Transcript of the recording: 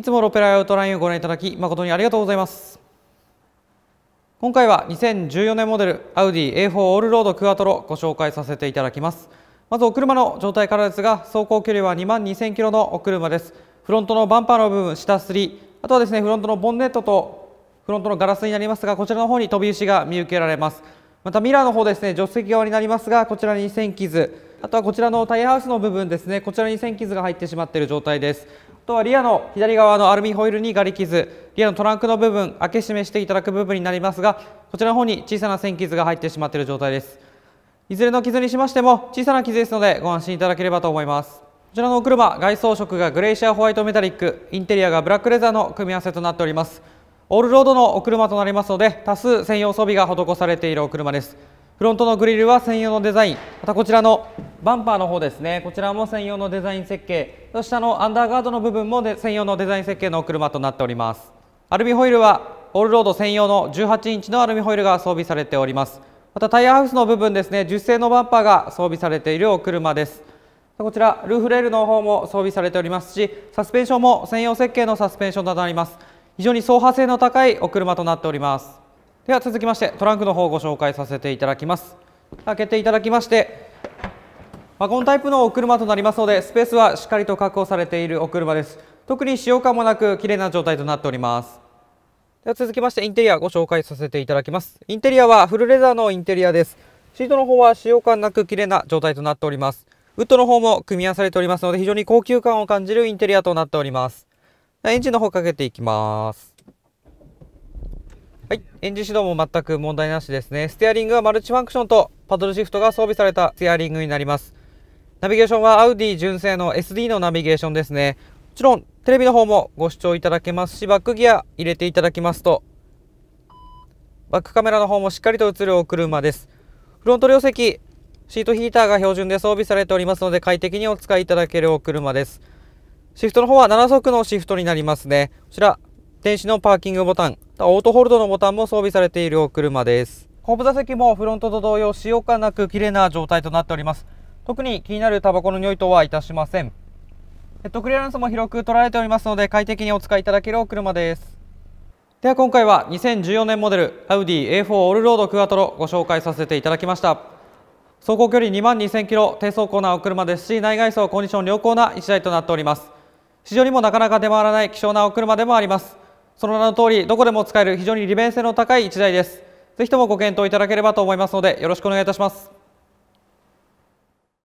いつもロペラやウトラインをご覧いただき誠にありがとうございます今回は2014年モデルアウディ A4 オールロードクアトロご紹介させていただきますまずお車の状態からですが走行距離は2万2000キロのお車ですフロントのバンパーの部分下3あとはですねフロントのボンネットとフロントのガラスになりますがこちらの方に飛び石が見受けられますまたミラーの方ですね助手席側になりますがこちらに線傷あとはこちらのタイヤハウスの部分ですねこちらに線傷が入ってしまっている状態ですあとはリアの左側のアルミホイルにがリ傷リアのトランクの部分開け閉めしていただく部分になりますがこちらの方に小さな線傷が入ってしまっている状態ですいずれの傷にしましても小さな傷ですのでご安心いただければと思いますこちらのお車外装色がグレーシアホワイトメタリックインテリアがブラックレザーの組み合わせとなっておりますオールロードのお車となりますので多数専用装備が施されているお車ですフロントのグリルは専用のデザインまたこちらのバンパーの方ですねこちらも専用のデザイン設計そしてあのアンダーガードの部分もで専用のデザイン設計のお車となっておりますアルミホイールはオールロード専用の18インチのアルミホイールが装備されておりますまたタイヤハウスの部分ですね樹0製のバンパーが装備されているお車ですこちらルーフレールの方も装備されておりますしサスペンションも専用設計のサスペンションとなります非常に走破性の高いお車となっておりますでは続きましてトランクの方をご紹介させていただきます開けていただきましてワゴンタイプのお車となりますのでスペースはしっかりと確保されているお車です特に使用感もなく綺麗な状態となっておりますでは続きましてインテリアご紹介させていただきますインテリアはフルレザーのインテリアですシートの方は使用感なく綺麗な状態となっておりますウッドの方も組み合わされておりますので非常に高級感を感じるインテリアとなっておりますエンジンの方かけていきますはい、エンジン始動も全く問題なしですね。ステアリングはマルチファンクションとパドルシフトが装備されたステアリングになります。ナビゲーションはアウディ純正の SD のナビゲーションですね。もちろんテレビの方もご視聴いただけますし、バックギア入れていただきますと、バックカメラの方もしっかりと映るお車です。フロント両席、シートヒーターが標準で装備されておりますので快適にお使いいただけるお車です。シフトの方は7速のシフトになりますね。こちら、電子のパーキングボタン、オートホールドのボタンも装備されているお車です。後部座席もフロントと同様、使用感なく綺麗な状態となっております。特に気になるタバコの匂いとはいたしませんヘッドクリアランスも広く取られておりますので快適にお使いいただけるお車ですでは今回は2014年モデルアウディ A4 オールロードクアトロご紹介させていただきました走行距離2万2000キロ低走行なお車ですし内外装コンディション良好な1台となっております市場にもなかなか出回らない希少なお車でもありますその名の通りどこでも使える非常に利便性の高い1台ですぜひともご検討いただければと思いますのでよろしくお願いいたします